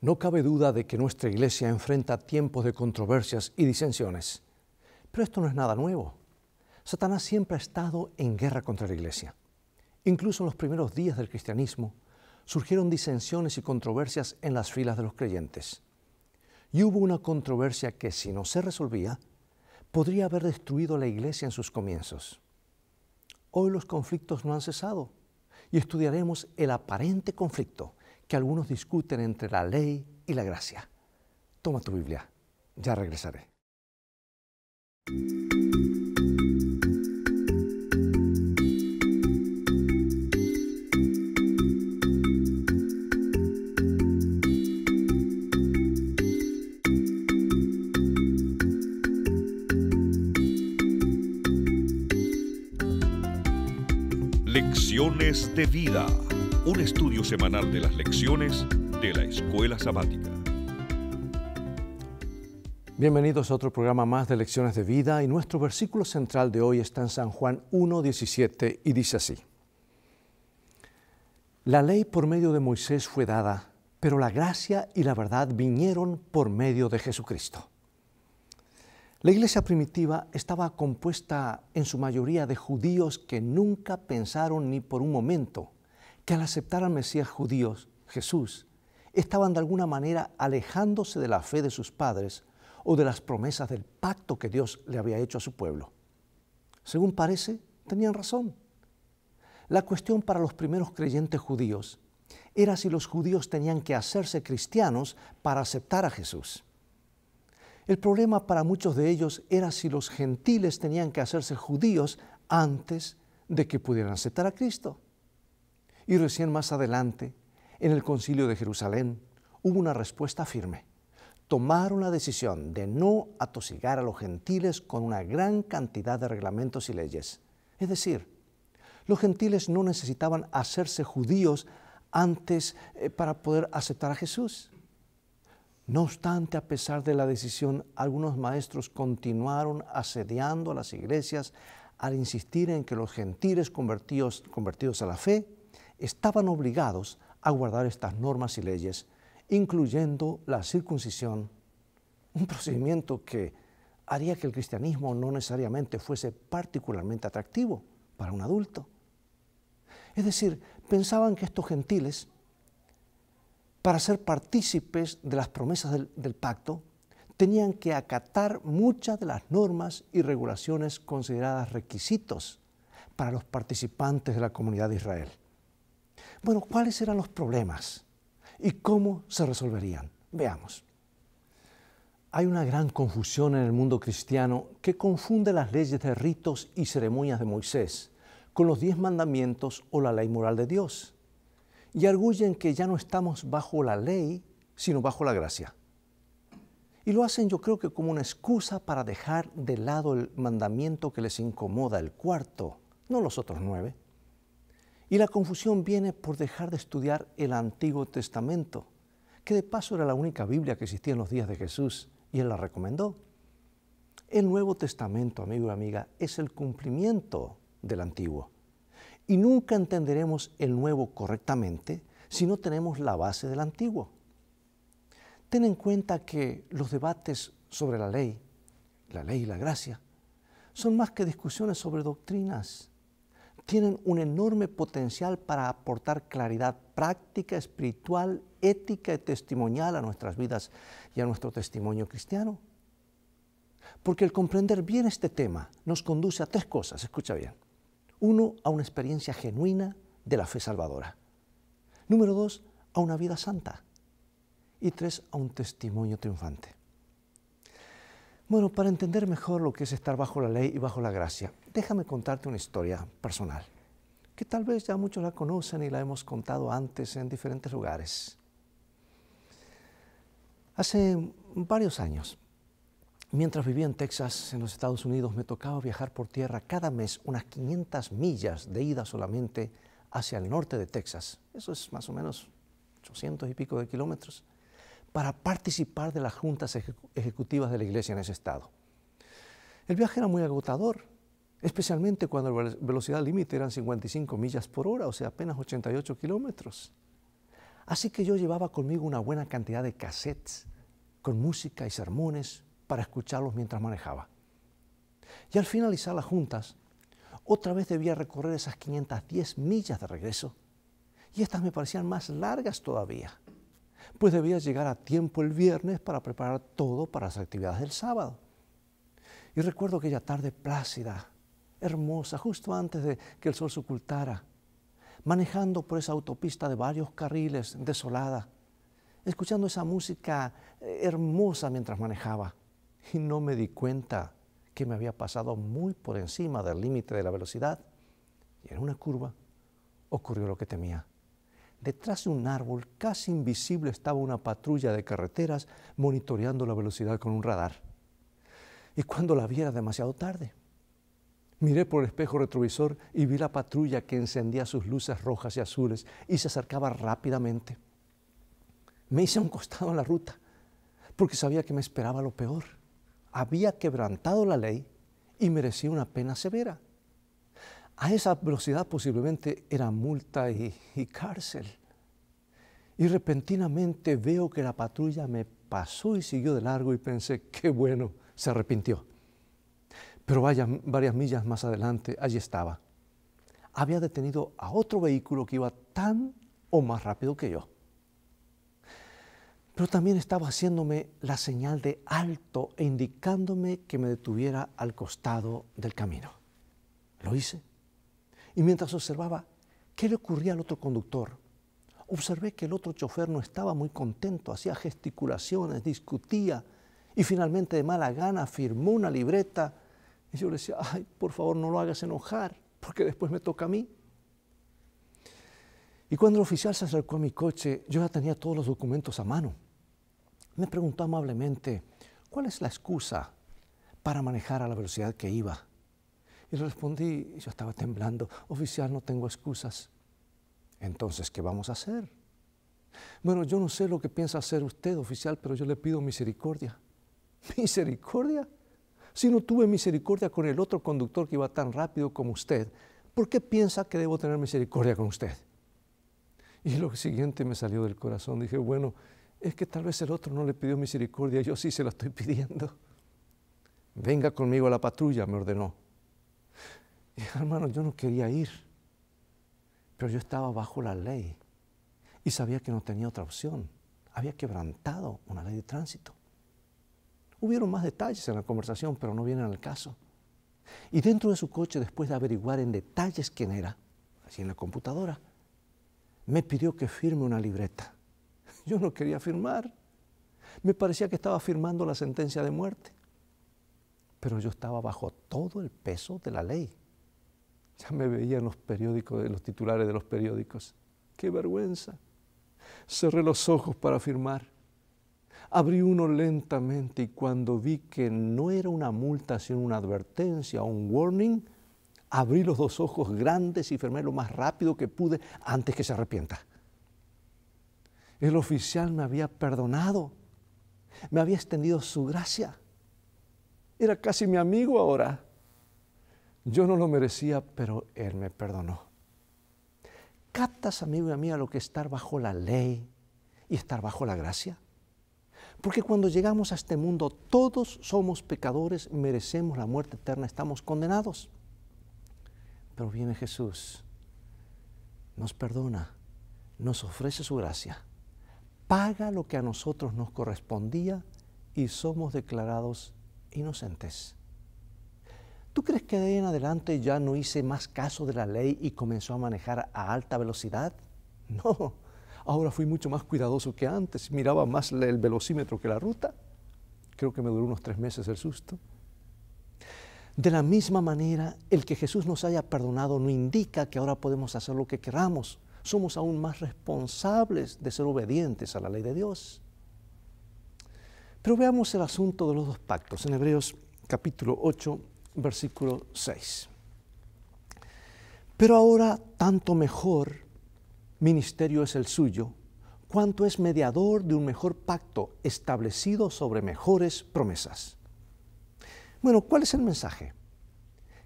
No cabe duda de que nuestra Iglesia enfrenta tiempos de controversias y disensiones, pero esto no es nada nuevo. Satanás siempre ha estado en guerra contra la Iglesia. Incluso en los primeros días del cristianismo surgieron disensiones y controversias en las filas de los creyentes. Y hubo una controversia que, si no se resolvía, podría haber destruido la Iglesia en sus comienzos. Hoy los conflictos no han cesado y estudiaremos el aparente conflicto que algunos discuten entre la ley y la gracia. Toma tu Biblia, ya regresaré. Lecciones de vida un estudio semanal de las lecciones de la escuela sabática. Bienvenidos a otro programa más de Lecciones de Vida y nuestro versículo central de hoy está en San Juan 1.17 y dice así. La ley por medio de Moisés fue dada, pero la gracia y la verdad vinieron por medio de Jesucristo. La iglesia primitiva estaba compuesta en su mayoría de judíos que nunca pensaron ni por un momento que al aceptar al Mesías judío, Jesús, estaban de alguna manera alejándose de la fe de sus padres o de las promesas del pacto que Dios le había hecho a su pueblo. Según parece, tenían razón. La cuestión para los primeros creyentes judíos era si los judíos tenían que hacerse cristianos para aceptar a Jesús. El problema para muchos de ellos era si los gentiles tenían que hacerse judíos antes de que pudieran aceptar a Cristo. Y recién más adelante, en el concilio de Jerusalén, hubo una respuesta firme. Tomaron la decisión de no atosigar a los gentiles con una gran cantidad de reglamentos y leyes. Es decir, los gentiles no necesitaban hacerse judíos antes eh, para poder aceptar a Jesús. No obstante, a pesar de la decisión, algunos maestros continuaron asediando a las iglesias al insistir en que los gentiles convertidos a la fe estaban obligados a guardar estas normas y leyes, incluyendo la circuncisión, un procedimiento que haría que el cristianismo no necesariamente fuese particularmente atractivo para un adulto. Es decir, pensaban que estos gentiles, para ser partícipes de las promesas del, pacto, tenían que acatar muchas de las normas y regulaciones consideradas requisitos para los participantes de la comunidad de Israel. Bueno, ¿cuáles eran los problemas y cómo se resolverían? Veamos. Hay una gran confusión en el mundo cristiano que confunde las leyes de ritos y ceremonias de Moisés con los diez mandamientos o la ley moral de Dios y arguyen que ya no estamos bajo la ley, sino bajo la gracia. Y lo hacen yo creo que como una excusa para dejar de lado el mandamiento que les incomoda, el cuarto, no los otros nueve. Y la confusión viene por dejar de estudiar el Antiguo Testamento, que de paso era la única Biblia que existía en los días de Jesús y él la recomendó. El Nuevo Testamento, amigo y amiga, es el cumplimiento del Antiguo. Y nunca entenderemos el Nuevo correctamente si no tenemos la base del Antiguo. Ten en cuenta que los debates sobre la ley, la ley y la gracia, son más que discusiones sobre doctrinas tienen un enorme potencial para aportar claridad práctica, espiritual, ética y testimonial a nuestras vidas y a nuestro testimonio cristiano. Porque el comprender bien este tema nos conduce a tres cosas, escucha bien. Uno, a una experiencia genuina de la fe salvadora. Número dos, a una vida santa. Y tres, a un testimonio triunfante. Bueno, para entender mejor lo que es estar bajo la ley y bajo la gracia, Déjame contarte una historia personal, que tal vez ya muchos la conocen y la hemos contado antes en diferentes lugares. Hace varios años, mientras vivía en Texas, en los Estados Unidos, me tocaba viajar por tierra cada mes unas 500 millas de ida solamente hacia el norte de Texas. Eso es más o menos 800 y pico de kilómetros para participar de las juntas ejecutivas de la iglesia en ese estado. El viaje era muy agotador especialmente cuando la velocidad límite eran 55 millas por hora, o sea, apenas 88 kilómetros. Así que yo llevaba conmigo una buena cantidad de cassettes con música y sermones para escucharlos mientras manejaba. Y al finalizar las juntas, otra vez debía recorrer esas 510 millas de regreso, y estas me parecían más largas todavía, pues debía llegar a tiempo el viernes para preparar todo para las actividades del sábado. Y recuerdo aquella tarde plácida, hermosa, justo antes de que el sol se ocultara, manejando por esa autopista de varios carriles desolada, escuchando esa música eh, hermosa mientras manejaba. Y no me di cuenta que me había pasado muy por encima del límite de la velocidad. Y en una curva ocurrió lo que temía. Detrás de un árbol casi invisible estaba una patrulla de carreteras monitoreando la velocidad con un radar. Y cuando la viera demasiado tarde, Miré por el espejo retrovisor y vi la patrulla que encendía sus luces rojas y azules y se acercaba rápidamente. Me hice a un costado en la ruta porque sabía que me esperaba lo peor. Había quebrantado la ley y merecía una pena severa. A esa velocidad posiblemente era multa y cárcel. Y repentinamente veo que la patrulla me pasó y siguió de largo y pensé, qué bueno, se arrepintió. Pero vaya, varias millas más adelante, allí estaba. Había detenido a otro vehículo que iba tan o más rápido que yo. Pero también estaba haciéndome la señal de alto e indicándome que me detuviera al costado del camino. Lo hice. Y mientras observaba qué le ocurría al otro conductor, observé que el otro chofer no estaba muy contento, hacía gesticulaciones, discutía y finalmente de mala gana firmó una libreta yo le decía, ay, por favor no lo hagas enojar, porque después me toca a mí. Y cuando el oficial se acercó a mi coche, yo ya tenía todos los documentos a mano. Me preguntó amablemente, ¿cuál es la excusa para manejar a la velocidad que iba? Y le respondí, yo estaba temblando, oficial, no tengo excusas. Entonces, ¿qué vamos a hacer? Bueno, yo no sé lo que piensa hacer usted, oficial, pero yo le pido misericordia. ¿Misericordia? Si no tuve misericordia con el otro conductor que iba tan rápido como usted. ¿Por qué piensa que debo tener misericordia con usted? Y lo siguiente me salió del corazón. Dije, bueno, es que tal vez el otro no le pidió misericordia, yo sí se la estoy pidiendo. Venga conmigo a la patrulla, me ordenó. Y hermano, yo no quería ir, pero yo estaba bajo la ley y sabía que no tenía otra opción. Había quebrantado una ley de tránsito. Hubieron más detalles en la conversación, pero no vienen al caso. Y dentro de su coche, después de averiguar en detalles quién era, así en la computadora, me pidió que firme una libreta. Yo no quería firmar. Me parecía que estaba firmando la sentencia de muerte. Pero yo estaba bajo todo el peso de la ley. Ya me veía en los periódicos, en los titulares de los periódicos. ¡Qué vergüenza! Cerré los ojos para firmar. Abrí uno lentamente y cuando vi que no era una multa, sino una advertencia, un warning, abrí los dos ojos grandes y fermé lo más rápido que pude antes que se arrepienta. El oficial me había perdonado, me había extendido su gracia. Era casi mi amigo ahora. Yo no lo merecía, pero él me perdonó. ¿Captas, amigo y amiga, lo que es estar bajo la ley y estar bajo la gracia? Porque cuando llegamos a este mundo, todos somos pecadores, merecemos la muerte eterna, estamos condenados. Pero viene Jesús, nos perdona, nos ofrece su gracia, paga lo que a nosotros nos correspondía y somos declarados inocentes. ¿Tú crees que de ahí en adelante ya no hice más caso de la ley y comenzó a manejar a alta velocidad? No, Ahora fui mucho más cuidadoso que antes, miraba más el velocímetro que la ruta. Creo que me duró unos tres meses el susto. De la misma manera, el que Jesús nos haya perdonado no indica que ahora podemos hacer lo que queramos. Somos aún más responsables de ser obedientes a la ley de Dios. Pero veamos el asunto de los dos pactos en Hebreos capítulo 8, versículo 6. Pero ahora tanto mejor ministerio es el suyo, cuanto es mediador de un mejor pacto establecido sobre mejores promesas. Bueno, ¿cuál es el mensaje?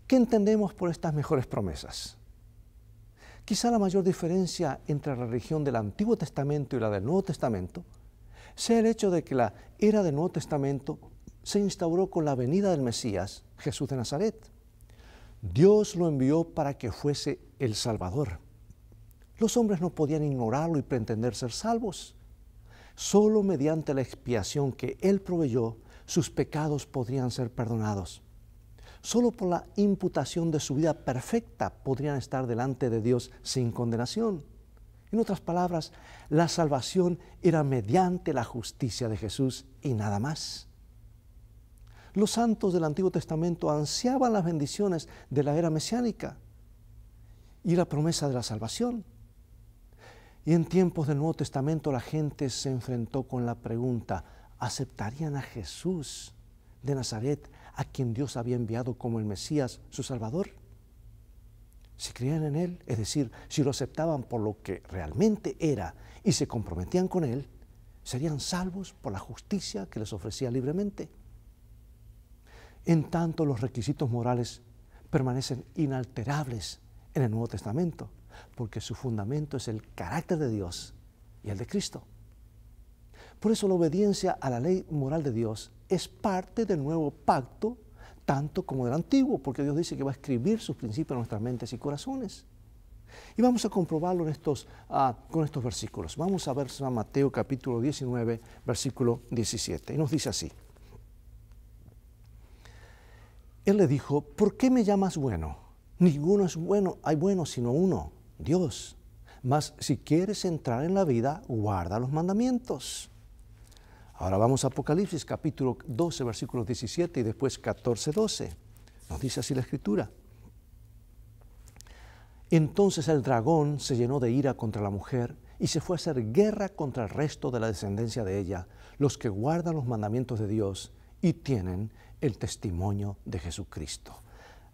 ¿Qué entendemos por estas mejores promesas? Quizá la mayor diferencia entre la religión del Antiguo Testamento y la del Nuevo Testamento sea el hecho de que la era del Nuevo Testamento se instauró con la venida del Mesías, Jesús de Nazaret. Dios lo envió para que fuese el Salvador los hombres no podían ignorarlo y pretender ser salvos. Solo mediante la expiación que Él proveyó, sus pecados podrían ser perdonados. Solo por la imputación de su vida perfecta podrían estar delante de Dios sin condenación. En otras palabras, la salvación era mediante la justicia de Jesús y nada más. Los santos del Antiguo Testamento ansiaban las bendiciones de la era mesiánica y la promesa de la salvación. Y en tiempos del Nuevo Testamento la gente se enfrentó con la pregunta, ¿aceptarían a Jesús de Nazaret, a quien Dios había enviado como el Mesías, su Salvador? Si creían en Él, es decir, si lo aceptaban por lo que realmente era y se comprometían con Él, serían salvos por la justicia que les ofrecía libremente. En tanto, los requisitos morales permanecen inalterables en el Nuevo Testamento porque su fundamento es el carácter de Dios y el de Cristo. Por eso la obediencia a la ley moral de Dios es parte del nuevo pacto, tanto como del antiguo, porque Dios dice que va a escribir sus principios en nuestras mentes y corazones. Y vamos a comprobarlo ah, con estos versículos. Vamos a ver San Mateo capítulo 19, versículo 17. Y nos dice así. Él le dijo, ¿por qué me llamas bueno? Ninguno es bueno, hay bueno sino uno, Dios. Mas si quieres entrar en la vida, guarda los mandamientos. Ahora vamos a Apocalipsis capítulo 12, versículos 17 y después 14, 12. Nos dice así la escritura. Entonces el dragón se llenó de ira contra la mujer y se fue a hacer guerra contra el resto de la descendencia de ella, los que guardan los mandamientos de Dios y tienen el testimonio de Jesucristo.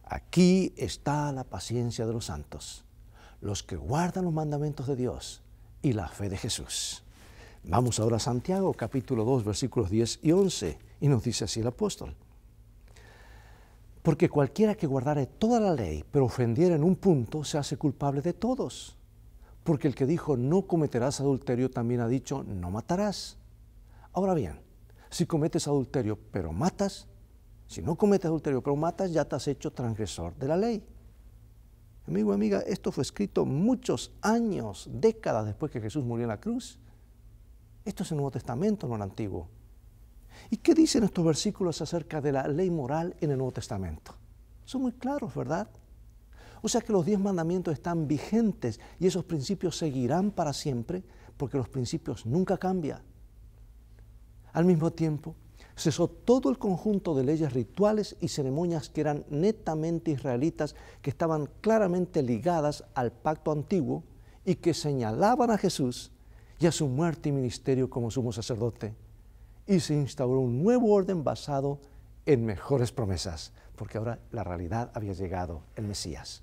Aquí está la paciencia de los santos los que guardan los mandamientos de Dios y la fe de Jesús. Vamos ahora a Santiago capítulo 2 versículos 10 y 11 y nos dice así el apóstol. Porque cualquiera que guardare toda la ley pero ofendiera en un punto se hace culpable de todos. Porque el que dijo no cometerás adulterio también ha dicho no matarás. Ahora bien, si cometes adulterio pero matas, si no cometes adulterio pero matas ya te has hecho transgresor de la ley. Amigo, amiga, esto fue escrito muchos años, décadas después que Jesús murió en la cruz. Esto es el Nuevo Testamento, no el Antiguo. ¿Y qué dicen estos versículos acerca de la ley moral en el Nuevo Testamento? Son muy claros, ¿verdad? O sea que los diez mandamientos están vigentes y esos principios seguirán para siempre porque los principios nunca cambian. Al mismo tiempo, cesó todo el conjunto de leyes rituales y ceremonias que eran netamente israelitas, que estaban claramente ligadas al pacto antiguo y que señalaban a Jesús y a su muerte y ministerio como sumo sacerdote. Y se instauró un nuevo orden basado en mejores promesas, porque ahora la realidad había llegado, el Mesías.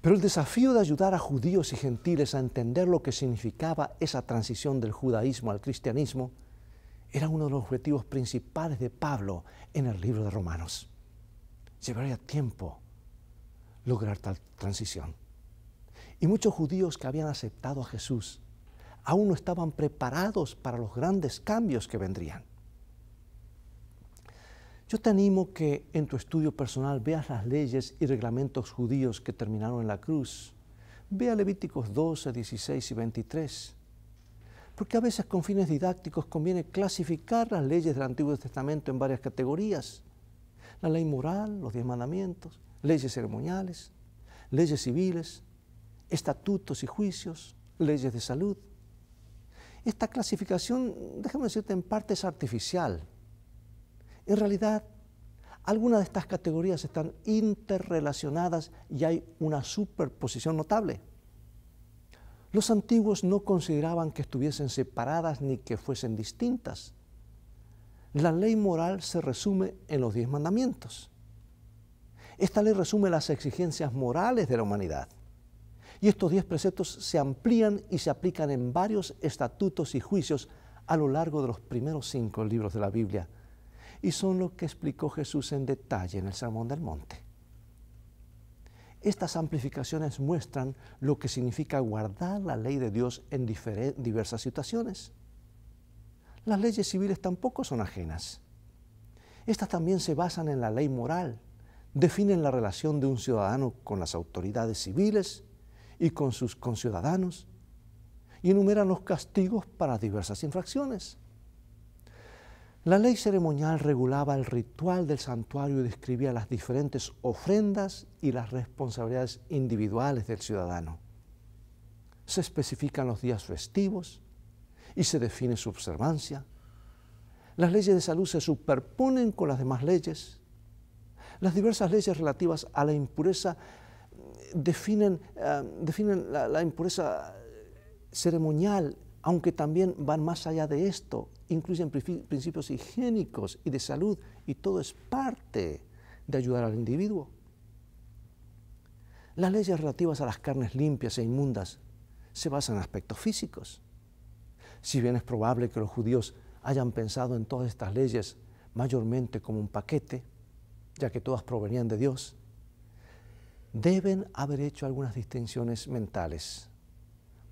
Pero el desafío de ayudar a judíos y gentiles a entender lo que significaba esa transición del judaísmo al cristianismo era uno de los objetivos principales de Pablo en el libro de Romanos. Llevaría tiempo lograr tal transición. Y muchos judíos que habían aceptado a Jesús aún no estaban preparados para los grandes cambios que vendrían. Yo te animo que en tu estudio personal veas las leyes y reglamentos judíos que terminaron en la cruz. Vea Levíticos 12, 16 y 23 porque a veces con fines didácticos conviene clasificar las leyes del Antiguo Testamento en varias categorías. La ley moral, los diez mandamientos, leyes ceremoniales, leyes civiles, estatutos y juicios, leyes de salud. Esta clasificación, déjame decirte, en parte es artificial. En realidad, algunas de estas categorías están interrelacionadas y hay una superposición notable. Los antiguos no consideraban que estuviesen separadas ni que fuesen distintas. La ley moral se resume en los diez mandamientos. Esta ley resume las exigencias morales de la humanidad. Y estos diez preceptos se amplían y se aplican en varios estatutos y juicios a lo largo de los primeros cinco libros de la Biblia. Y son lo que explicó Jesús en detalle en el Sermón del Monte. Estas amplificaciones muestran lo que significa guardar la ley de Dios en diversas situaciones. Las leyes civiles tampoco son ajenas. Estas también se basan en la ley moral, definen la relación de un ciudadano con las autoridades civiles y con sus conciudadanos y enumeran los castigos para diversas infracciones. La ley ceremonial regulaba el ritual del santuario y describía las diferentes ofrendas y las responsabilidades individuales del ciudadano. Se especifican los días festivos y se define su observancia. Las leyes de salud se superponen con las demás leyes. Las diversas leyes relativas a la impureza eh, eh, definen, la impureza eh, ceremonial aunque también van más allá de esto, incluyen principios higiénicos y de salud, y todo es parte de ayudar al individuo. Las leyes relativas a las carnes limpias e inmundas se basan en aspectos físicos. Si bien es probable que los judíos hayan pensado en todas estas leyes mayormente como un paquete, ya que todas provenían de Dios, deben haber hecho algunas distinciones mentales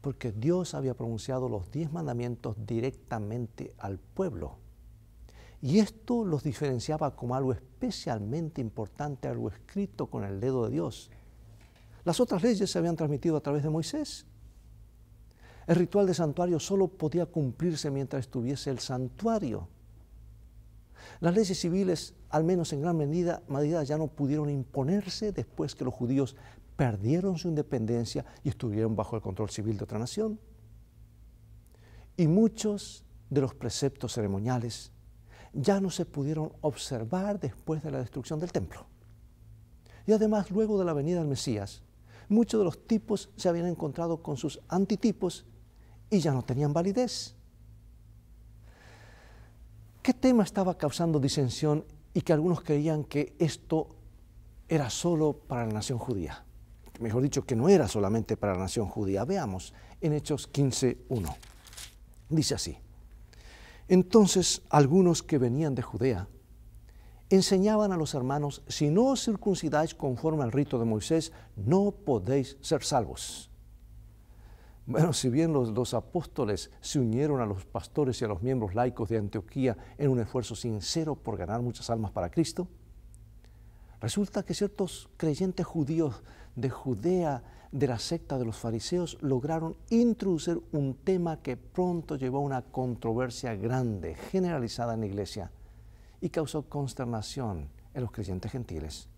porque Dios había pronunciado los diez mandamientos directamente al pueblo. Y esto los diferenciaba como algo especialmente importante, algo escrito con el dedo de Dios. Las otras leyes se habían transmitido a través de Moisés. El ritual de santuario solo podía cumplirse mientras estuviese el santuario. Las leyes civiles, al menos en gran medida, medida, ya no pudieron imponerse después que los judíos perdieron su independencia y estuvieron bajo el control civil de otra nación. Y muchos de los preceptos ceremoniales ya no se pudieron observar después de la destrucción del templo. Y además, luego de la venida del Mesías, muchos de los tipos se habían encontrado con sus antitipos y ya no tenían validez. ¿Qué tema estaba causando disensión y que algunos creían que esto era solo para la nación judía? mejor dicho, que no era solamente para la nación judía. Veamos en Hechos 15.1. Dice así, entonces algunos que venían de Judea enseñaban a los hermanos, si no os circuncidáis conforme al rito de Moisés, no podéis ser salvos. Bueno, si bien los, los, apóstoles se unieron a los pastores y a los miembros laicos de Antioquía en un esfuerzo sincero por ganar muchas almas para Cristo, resulta que ciertos creyentes judíos de Judea, de la secta de los fariseos, lograron introducir un tema que pronto llevó a una controversia grande, generalizada en la iglesia, y causó consternación en los creyentes gentiles.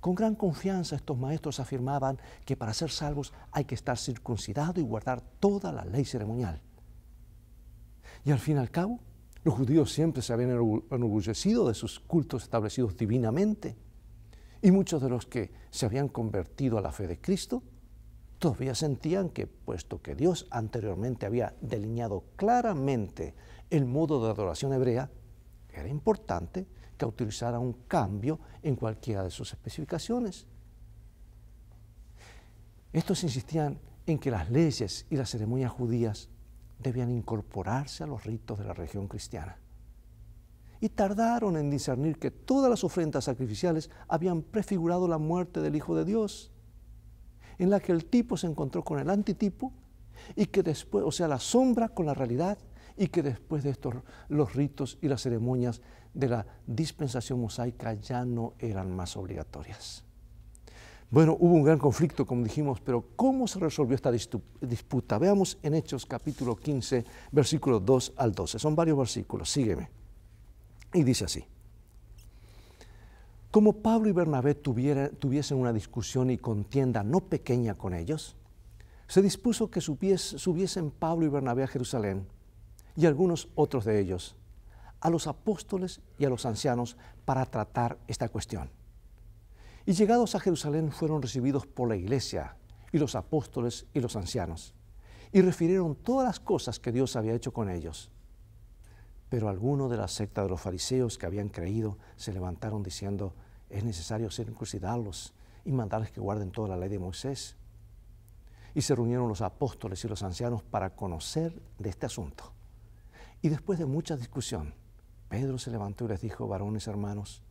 Con gran confianza estos maestros afirmaban que para ser salvos hay que estar circuncidado y guardar toda la ley ceremonial. Y al fin y al cabo, los judíos siempre se habían enorgullecido de sus cultos establecidos divinamente. Y muchos de los que se habían convertido a la fe de Cristo todavía sentían que, puesto que Dios anteriormente había delineado claramente el modo de adoración hebrea, era importante que utilizara un cambio en cualquiera de sus especificaciones. Estos insistían en que las leyes y las ceremonias judías debían incorporarse a los ritos de la religión cristiana y tardaron en discernir que todas las ofrendas sacrificiales habían prefigurado la muerte del Hijo de Dios, en la que el tipo se encontró con el antitipo y que después, o sea, la sombra con la realidad y que después de estos los ritos y las ceremonias de la dispensación mosaica ya no eran más obligatorias. Bueno, hubo un gran conflicto, como dijimos, pero ¿cómo se resolvió esta disputa? Veamos en Hechos capítulo 15, versículos 2 al 12. Son varios versículos, sígueme. Y dice así, como Pablo y Bernabé tuviesen una discusión y contienda no pequeña con ellos, se dispuso que subiesen Pablo y Bernabé a Jerusalén y algunos otros de ellos, a los apóstoles y a los ancianos para tratar esta cuestión. Y llegados a Jerusalén fueron recibidos por la iglesia y los apóstoles y los ancianos, y refirieron todas las cosas que Dios había hecho con ellos pero algunos de la secta de los fariseos que habían creído se levantaron diciendo, es necesario ser circuncidarlos y mandarles que guarden toda la ley de Moisés. Y se reunieron los apóstoles y los ancianos para conocer de este asunto. Y después de mucha discusión, Pedro se levantó y les dijo, varones hermanos,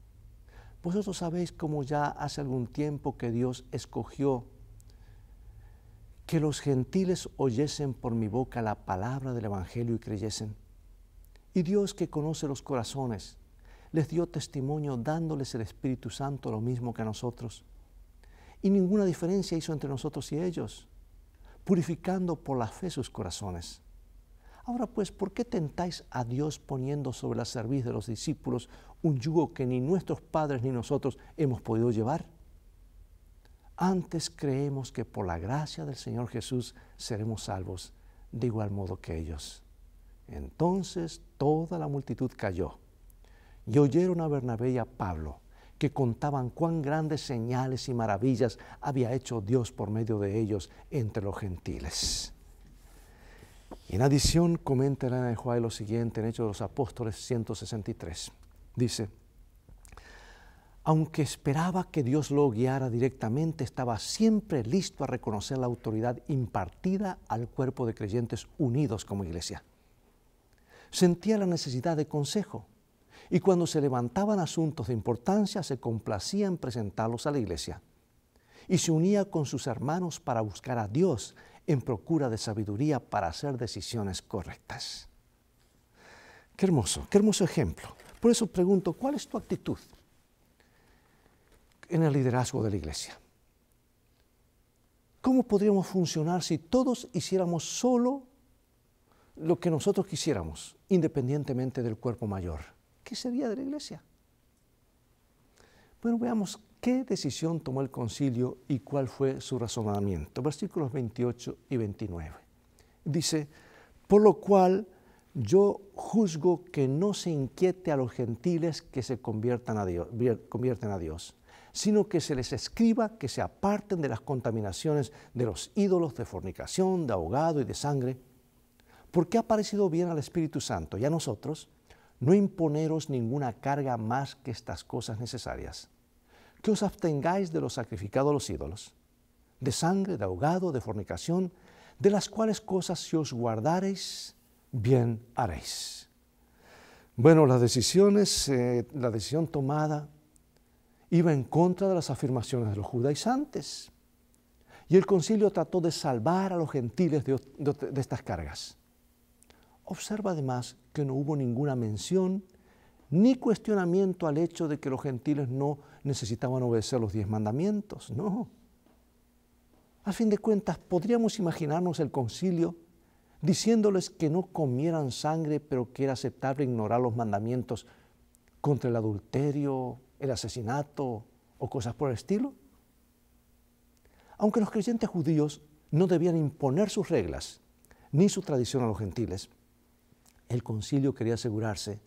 vosotros sabéis cómo ya hace algún tiempo que Dios escogió que los gentiles oyesen por mi boca la palabra del Evangelio y creyesen. Y Dios que conoce los corazones, les dio testimonio dándoles el Espíritu Santo lo mismo que a nosotros. Y ninguna diferencia hizo entre nosotros y ellos, purificando por la fe sus corazones. Ahora pues, ¿por qué tentáis a Dios poniendo sobre la cerviz de los discípulos un yugo que ni nuestros padres ni nosotros hemos podido llevar? Antes creemos que por la gracia del Señor Jesús seremos salvos, de igual modo que ellos. Entonces toda la multitud cayó y oyeron a Bernabé y a Pablo que contaban cuán grandes señales y maravillas había hecho Dios por medio de ellos entre los gentiles. Y en adición comenta en el Juárez lo siguiente en Hechos de los Apóstoles 163. Dice, aunque esperaba que Dios lo guiara directamente, estaba siempre listo a reconocer la autoridad impartida al cuerpo de creyentes unidos como iglesia sentía la necesidad de consejo y cuando se levantaban asuntos de importancia se complacía en presentarlos a la iglesia y se unía con sus hermanos para buscar a Dios en procura de sabiduría para hacer decisiones correctas. Qué hermoso, qué hermoso ejemplo. Por eso pregunto, ¿cuál es tu actitud en el liderazgo de la iglesia? ¿Cómo podríamos funcionar si todos hiciéramos solo lo que nosotros quisiéramos, independientemente del cuerpo mayor, ¿qué sería de la iglesia? Bueno, veamos qué decisión tomó el concilio y cuál fue su razonamiento. Versículos 28 y 29. Dice, por lo cual yo juzgo que no se inquiete a los gentiles que se conviertan a Dios, convierten a Dios, sino que se les escriba que se aparten de las contaminaciones de los ídolos de fornicación, de ahogado y de sangre ¿Por ha parecido bien al Espíritu Santo y a nosotros no imponeros ninguna carga más que estas cosas necesarias? Que os abstengáis de lo sacrificado a los ídolos, de sangre, de ahogado, de fornicación, de las cuales cosas si os guardareis, bien haréis. Bueno, las decisiones, eh, la decisión tomada iba en contra de las afirmaciones de los judaizantes. Y el concilio trató de salvar a los gentiles de estas cargas. Observa además que no hubo ninguna mención ni cuestionamiento al hecho de que los gentiles no necesitaban obedecer los diez mandamientos, no. A fin de cuentas, podríamos imaginarnos el concilio diciéndoles que no comieran sangre, pero que era aceptable ignorar los mandamientos contra el adulterio, el asesinato o cosas por el estilo. Aunque los creyentes judíos no debían imponer sus reglas ni su tradición a los gentiles, el concilio quería asegurarse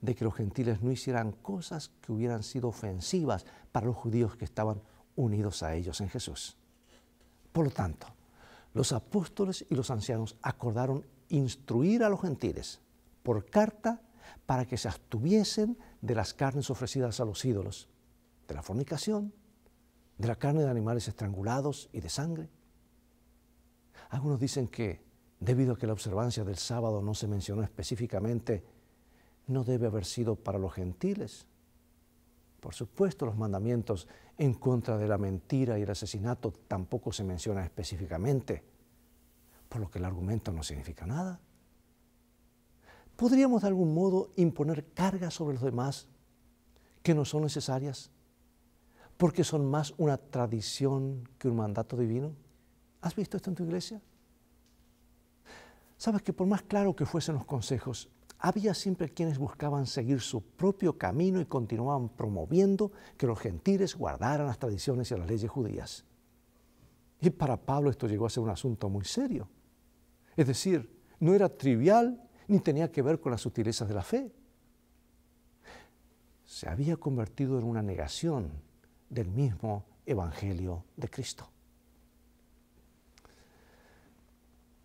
de que los gentiles no hicieran cosas que hubieran sido ofensivas para los judíos que estaban unidos a ellos en Jesús. Por lo tanto, los apóstoles y los ancianos acordaron instruir a los gentiles por carta para que se abstuviesen de las carnes ofrecidas a los ídolos, de la fornicación, de la carne de animales estrangulados y de sangre. Algunos dicen que debido a que la observancia del sábado no se mencionó específicamente, no debe haber sido para los gentiles. Por supuesto, los mandamientos en contra de la mentira y el asesinato tampoco se mencionan específicamente, por lo que el argumento no significa nada. ¿Podríamos de algún modo imponer cargas sobre los demás que no son necesarias? Porque son más una tradición que un mandato divino. ¿Has visto esto en tu iglesia? Sabes que por más claro que fuesen los consejos, había siempre quienes buscaban seguir su propio camino y continuaban promoviendo que los gentiles guardaran las tradiciones y las leyes judías. Y para Pablo esto llegó a ser un asunto muy serio. Es decir, no era trivial ni tenía que ver con las sutilezas de la fe. Se había convertido en una negación del mismo Evangelio de Cristo.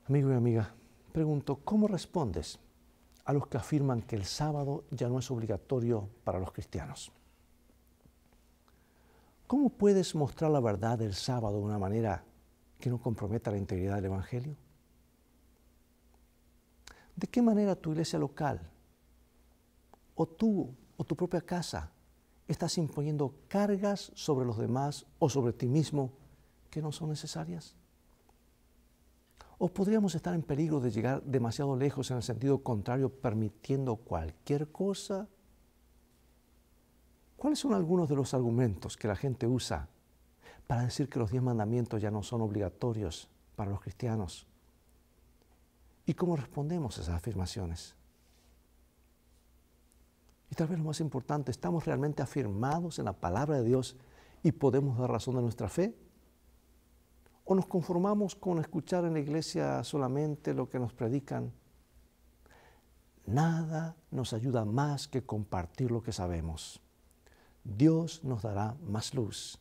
Amigo y amiga, pregunto, ¿cómo respondes a los que afirman que el sábado ya no es obligatorio para los cristianos? ¿Cómo puedes mostrar la verdad del sábado de una manera que no comprometa la integridad del Evangelio? ¿De qué manera tu iglesia local o tú o tu propia casa estás imponiendo cargas sobre los demás o sobre ti mismo que no son necesarias? o podríamos estar en peligro de llegar demasiado lejos en el sentido contrario, permitiendo cualquier cosa? ¿Cuáles son algunos de los argumentos que la gente usa para decir que los diez mandamientos ya no son obligatorios para los cristianos? ¿Y cómo respondemos a esas afirmaciones? Y tal vez lo más importante, ¿estamos realmente afirmados en la palabra de Dios y podemos dar razón de nuestra fe? o nos conformamos con escuchar en la iglesia solamente lo que nos predican. Nada nos ayuda más que compartir lo que sabemos. Dios nos dará más luz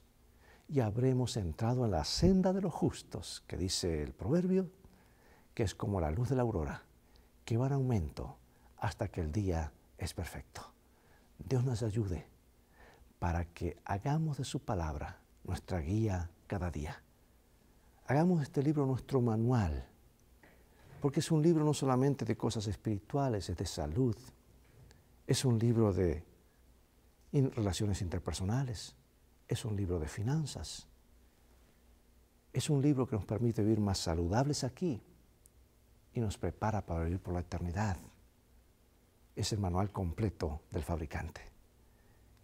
y habremos entrado en la senda de los justos, que dice el proverbio, que es como la luz de la aurora, que va en aumento hasta que el día es perfecto. Dios nos ayude para que hagamos de su palabra nuestra guía cada día hagamos este libro nuestro manual, porque es un libro no solamente de cosas espirituales, es de salud, es un libro de relaciones interpersonales, es un libro de finanzas, es un libro que nos permite vivir más saludables aquí y nos prepara para vivir por la eternidad. Es el manual completo del fabricante.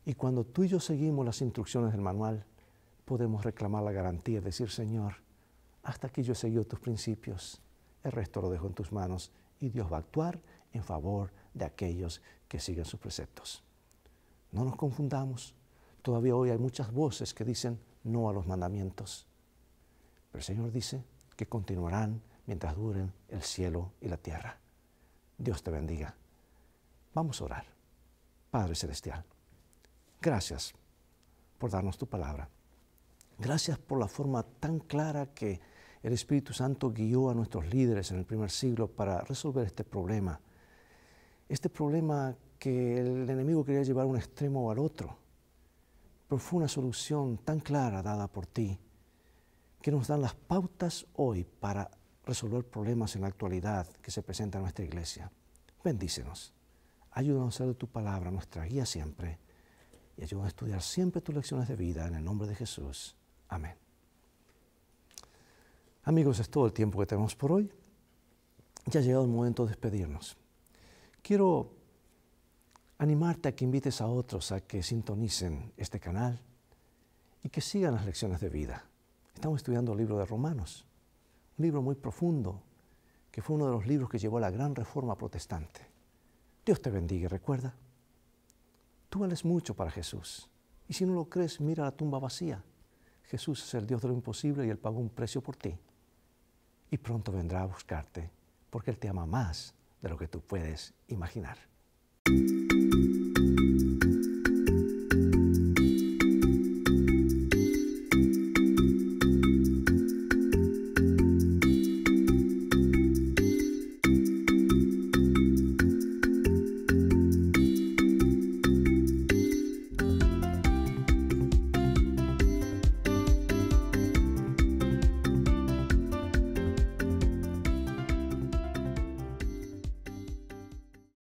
Y cuando tú y yo seguimos las instrucciones del manual, podemos reclamar la garantía, decir, Señor, hasta que yo seguido tus principios. El resto lo dejo en tus manos y Dios va a actuar en favor de aquellos que siguen sus preceptos. No nos confundamos. Todavía hoy hay muchas voces que dicen no a los mandamientos. Pero el Señor dice que continuarán mientras duren el cielo y la tierra. Dios te bendiga. Vamos a orar. Padre Celestial, gracias por darnos tu palabra. Gracias por la forma tan clara que el Espíritu Santo guió a nuestros líderes en el primer siglo para resolver este problema. Este problema que el enemigo quería llevar a un extremo o al otro. Pero fue una solución tan clara dada por ti que nos dan las pautas hoy para resolver problemas en la actualidad que se presentan en nuestra iglesia. Bendícenos. Ayúdanos a ser de tu palabra nuestra guía siempre. Y ayúdanos a estudiar siempre tus lecciones de vida en el nombre de Jesús. Amén. Amigos, es todo el tiempo que tenemos por hoy. Ya ha llegado el momento de despedirnos. Quiero animarte a que invites a otros a que sintonicen este canal y que sigan las lecciones de vida. Estamos estudiando el libro de Romanos, un libro muy profundo, que fue uno de los libros que llevó a la gran reforma protestante. Dios te bendiga y recuerda, tú vales mucho para Jesús. Y si no lo crees, mira la tumba vacía. Jesús es el Dios de lo imposible y Él pagó un precio por ti y pronto vendrá a buscarte porque Él te ama más de lo que tú puedes imaginar.